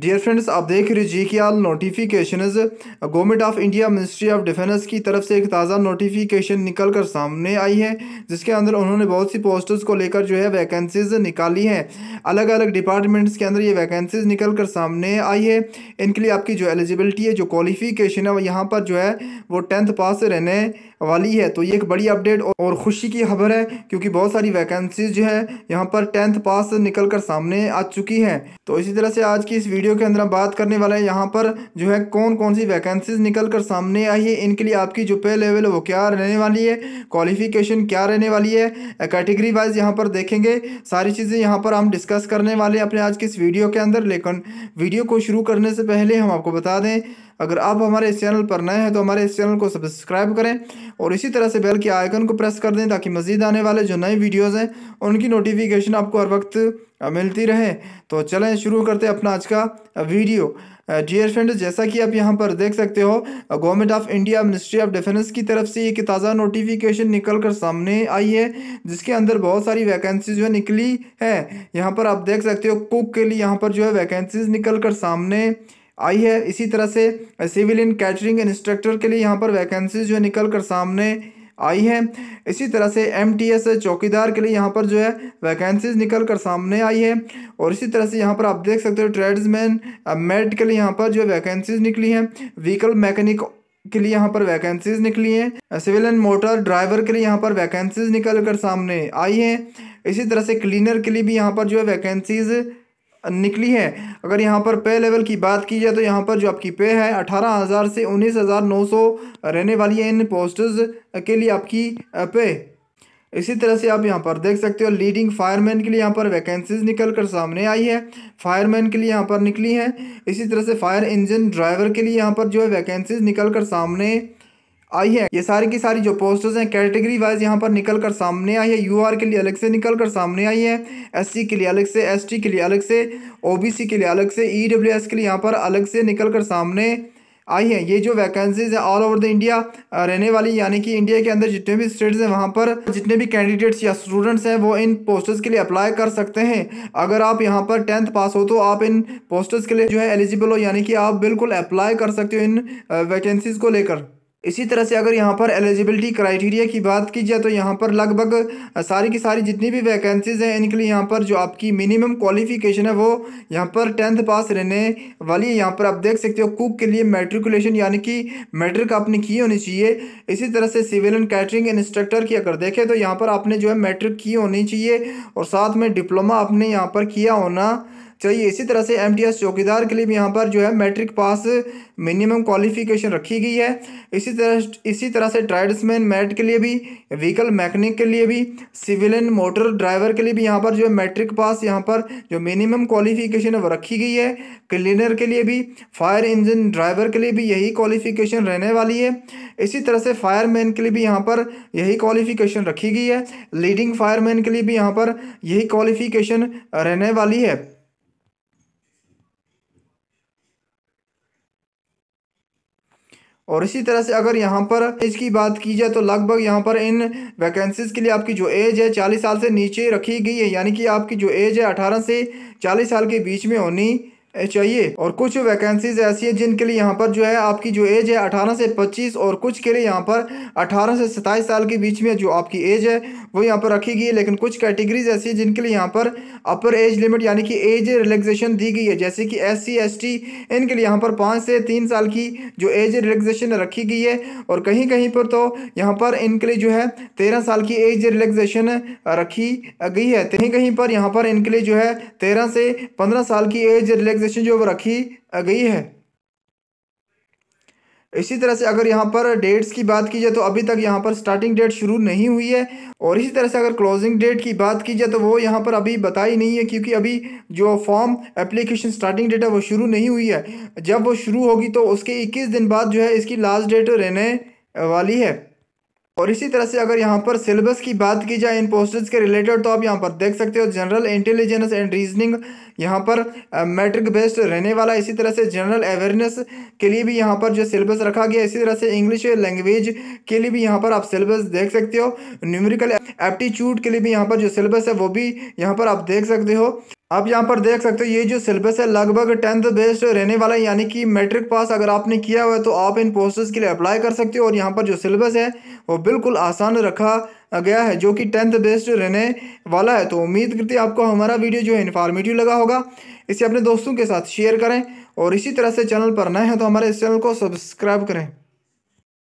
dear friends आप देख रहे जी की all notification government of India ministry of defence की तरफ से एक ताज़ा नोटिफिकेशन निकल कर सामने आई है जिसके अंदर उन्होंने बहुत सी पोस्टर्स को लेकर जो है वैकेंसीज निकाली हैं अलग अलग डिपार्टमेंट्स के अंदर ये वैकेंसीज निकल कर सामने आई है इनके लिए आपकी जो एलिजिबिलिटी है जो क्वालिफिकेशन है वो यहाँ पर जो है वो टेंथ पास रहने वाली है तो ये एक बड़ी अपडेट और ख़ुशी की खबर है क्योंकि बहुत सारी वैकेंसीज जो है यहाँ पर टेंथ पास निकल कर सामने आ चुकी हैं तो इसी तरह से आज की इस वीडियो वीडियो के अंदर हम बात करने वाले हैं यहाँ पर जो है कौन कौन सी वैकेंसीज निकल कर सामने आई है इनके लिए आपकी जो पे लेवल है वो क्या रहने वाली है क्वालिफिकेशन क्या रहने वाली है कैटेगरी वाइज यहाँ पर देखेंगे सारी चीज़ें यहाँ पर हम डिस्कस करने वाले हैं अपने आज के इस वीडियो के अंदर लेकिन वीडियो को शुरू करने से पहले हम आपको बता दें अगर आप हमारे इस चैनल पर नए हैं तो हमारे इस चैनल को सब्सक्राइब करें और इसी तरह से बेल के आइकन को प्रेस कर दें ताकि मज़ीद आने वाले जो नए वीडियोज़ हैं उनकी नोटिफिकेशन आपको हर वक्त मिलती रहे तो चलें शुरू करते अपना आज का वीडियो डियर फ्रेंड जैसा कि आप यहां पर देख सकते हो government of India ministry of defence की तरफ से एक ताज़ा नोटिफिकेशन निकल कर सामने आई है जिसके अंदर बहुत सारी वैकेंसी जो निकली है यहां पर आप देख सकते हो कुक के लिए यहाँ पर जो है वैकेंसीज निकल कर सामने आई है इसी तरह से सिविल इन कैटरिंग इंस्ट्रक्टर के लिए यहाँ पर वैकेंसीज जो निकल कर सामने आई है इसी तरह से एम चौकीदार के लिए यहाँ पर जो है वैकेंसीज निकल कर सामने आई है और इसी तरह से यहाँ पर आप देख सकते हो ट्रेड्समैन मेट के लिए यहाँ पर जो वैकेंसीज निकली हैं व्हीकल मैकेनिक के लिए यहाँ पर वैकेंसीज निकली हैं सिविल एंड मोटर ड्राइवर के लिए यहाँ पर वैकेंसीज निकल कर सामने आई हैं इसी तरह से क्लीनर के लिए भी यहाँ पर जो है वैकेंसीज़ निकली है अगर यहाँ पर पे लेवल की बात की जाए तो यहाँ पर जो आपकी पे है अठारह हज़ार से उन्नीस हज़ार नौ सौ रहने वाली है इन पोस्टर्स के लिए आपकी पे इसी तरह से आप यहाँ पर देख सकते हो लीडिंग फायरमैन के लिए यहाँ पर वैकेंसीज निकल कर सामने आई है फायरमैन के लिए यहाँ पर निकली है इसी तरह से फायर इंजन ड्राइवर के लिए यहाँ पर जो है वैकेंसीज निकल कर सामने आई है ये सारी की सारी जो पोस्टर्स हैं कैटेगरी वाइज यहाँ पर निकल कर सामने आई है यू के लिए अलग से निकल कर सामने आई है एस के लिए अलग से एस के लिए अलग से ओ के लिए अलग से ई e के लिए यहाँ पर अलग से निकल कर सामने आई है ये जो वैकेंसीज हैं ऑल ओवर द इंडिया रहने वाली यानी कि इंडिया के अंदर जितने भी स्टेट्स हैं वहाँ पर जितने भी कैंडिडेट्स या स्टूडेंट्स हैं वो इन पोस्टर्स के लिए अप्लाई कर सकते हैं अगर आप यहाँ पर टेंथ पास हो तो आप इन पोस्टर्स के लिए जो है एलिजिबल हो यानी कि आप बिल्कुल अप्लाई कर सकते हो इन वैकेंसीज़ को लेकर इसी तरह से अगर यहाँ पर एलिजिबिलिटी क्राइटेरिया की बात की जाए तो यहाँ पर लगभग सारी की सारी जितनी भी वैकेंसीज़ हैं इनके लिए यहाँ पर जो आपकी मिनिमम क्वालिफिकेशन है वो यहाँ पर टेंथ पास रहने वाली है यहाँ पर आप देख सकते हो कुक के लिए मेट्रिकुलेशन यानी कि मेट्रिक आपने की होनी चाहिए इसी तरह से सिविल एंड कैटरिंग इंस्ट्रक्टर की अगर देखें तो यहाँ पर आपने जो है मेट्रिक की होनी चाहिए और साथ में डिप्लोमा आपने यहाँ पर किया होना चाहिए इसी तरह से एम चौकीदार के लिए भी यहाँ पर जो है मैट्रिक पास मिनिमम क्वालिफिकेशन रखी गई है इसी तरह इसी तरह से ट्राइड्समैन मैट के लिए भी व्हीकल मैकेनिक के लिए भी सिविलियन मोटर ड्राइवर के लिए भी यहाँ पर जो है मैट्रिक पास यहाँ पर जो मिनिमम क्वालिफिकेशन है वो रखी गई है क्लीनर के लिए भी फायर इंजन ड्राइवर के लिए भी यही क्वालिफिकेशन रहने वाली है इसी तरह से फायरमैन के लिए भी यहाँ पर यही क्वालिफिकेशन रखी गई है लीडिंग फायरमैन के लिए भी यहाँ पर यही क्वालिफिकेशन रहने वाली है और इसी तरह से अगर यहाँ पर एज की बात की जाए तो लगभग यहाँ पर इन वैकेंसीज के लिए आपकी जो एज है चालीस साल से नीचे रखी गई है यानी कि आपकी जो एज है अठारह से चालीस साल के बीच में होनी चाहिए और कुछ वैकेंसीज ऐसी हैं जिनके लिए यहाँ पर जो है आपकी जो एज है 18 से 25 और कुछ के लिए यहाँ पर 18 से 27 साल के बीच में जो आपकी एज है वो यहाँ पर रखी गई है लेकिन कुछ कैटेगरीज ऐसी हैं जिनके लिए यहाँ पर अपर एज लिमिट यानी कि एज रिलैक्सेशन दी गई है जैसे कि एस सी इनके लिए यहाँ पर पाँच से तीन साल की जो एज रिलैक्सेशन रखी गई है और कहीं कहीं पर तो यहाँ पर इनके लिए जो है तेरह साल की एज रिलैक्सेशन रखी गई है कहीं कहीं पर यहाँ पर इनके लिए जो है तेरह से पंद्रह साल की एज रिलैक्स फिक्सेशन जो रखी गई है इसी तरह से अगर यहाँ पर डेट्स की बात की जाए तो अभी तक यहाँ पर स्टार्टिंग डेट शुरू नहीं हुई है और इसी तरह से अगर क्लोजिंग डेट की बात की जाए तो वो यहाँ पर अभी बताई नहीं है क्योंकि अभी जो फॉर्म एप्लीकेशन स्टार्टिंग डेट है वो शुरू नहीं हुई है जब वो शुरू होगी तो उसके 21 दिन बाद जो है इसकी लास्ट डेट रहने वाली है और इसी तरह से अगर यहाँ पर सिलेबस की बात की जाए इन पोस्टर्स के रिलेटेड तो आप यहाँ पर देख सकते हो जनरल इंटेलिजेंस एंड रीजनिंग यहाँ पर मैट्रिक बेस्ड रहने वाला इसी तरह से जनरल अवेयरनेस के लिए भी यहाँ पर जो सिलेबस रखा गया इसी तरह से इंग्लिश लैंग्वेज के लिए भी यहाँ पर आप सिलेबस देख सकते हो न्यूमरिकल एप्टीट्यूड के लिए भी यहाँ पर जो सिलेबस है वो भी यहाँ पर आप देख सकते हो आप यहाँ पर देख सकते हो ये जो सिलेबस है लगभग टेंथ बेस्ड रहने वाला है यानी कि मैट्रिक पास अगर आपने किया हुआ है तो आप इन पोस्टर्स के लिए अप्लाई कर सकते हो और यहाँ पर जो सिलेबस है वो बिल्कुल आसान रखा गया है जो कि टेंथ बेस्ड रहने वाला है तो उम्मीद करती है आपको हमारा वीडियो जो है इन्फॉर्मेटिव लगा होगा इसे अपने दोस्तों के साथ शेयर करें और इसी तरह से चैनल पर नए हैं तो हमारे इस चैनल को सब्सक्राइब करें